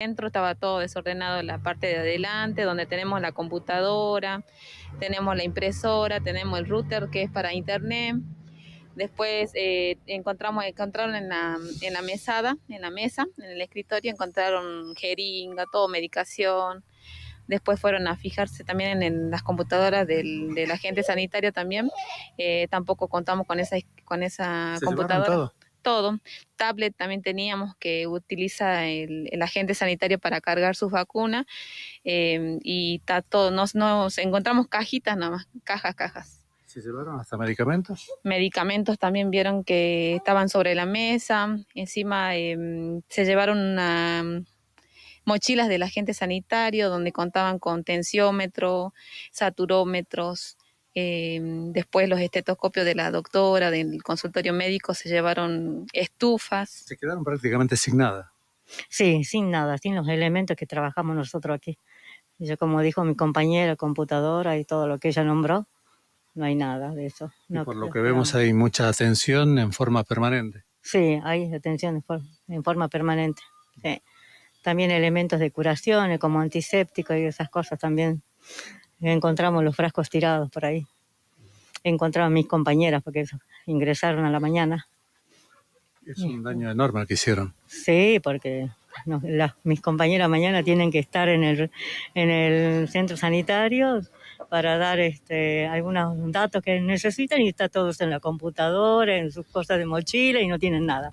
Dentro estaba todo desordenado, la parte de adelante, donde tenemos la computadora, tenemos la impresora, tenemos el router que es para internet. Después eh, encontramos, encontraron en la, en la mesada, en la mesa, en el escritorio, encontraron jeringa, todo, medicación. Después fueron a fijarse también en, las computadoras del, agente sanitario también. Eh, tampoco contamos con esa, con esa computadora. Tablet también teníamos que utiliza el, agente sanitario para cargar sus vacunas em, y está todo. Nos, encontramos cajitas nada más, cajas, cajas. ¿Se llevaron hasta medicamentos? Medicamentos también vieron que estaban sobre la mesa. Encima em, se llevaron mm, mochilas del agente sanitario donde contaban con tensiómetro, saturómetros, Em, después los estetoscopios de la doctora, del consultorio médico, se llevaron estufas. Se quedaron prácticamente sin nada. Sí, sin nada, sin los elementos que trabajamos nosotros aquí. Yo, como dijo mi compañera, computadora y todo lo que ella nombró, no hay nada de eso. por lo que vemos hay mucha atención en forma permanente. Sí, hay atención en forma, permanente. También elementos de curación, como antiséptico y esas cosas también encontramos los frascos tirados por ahí. encontraron mis compañeras porque ingresaron a la mañana. Es un daño enorme que hicieron. Sí, porque mis compañeras mañana tienen que estar en el, en el centro sanitario para dar este, algunos datos que necesitan y está todos en la computadora, en sus cosas de mochila y no tienen nada.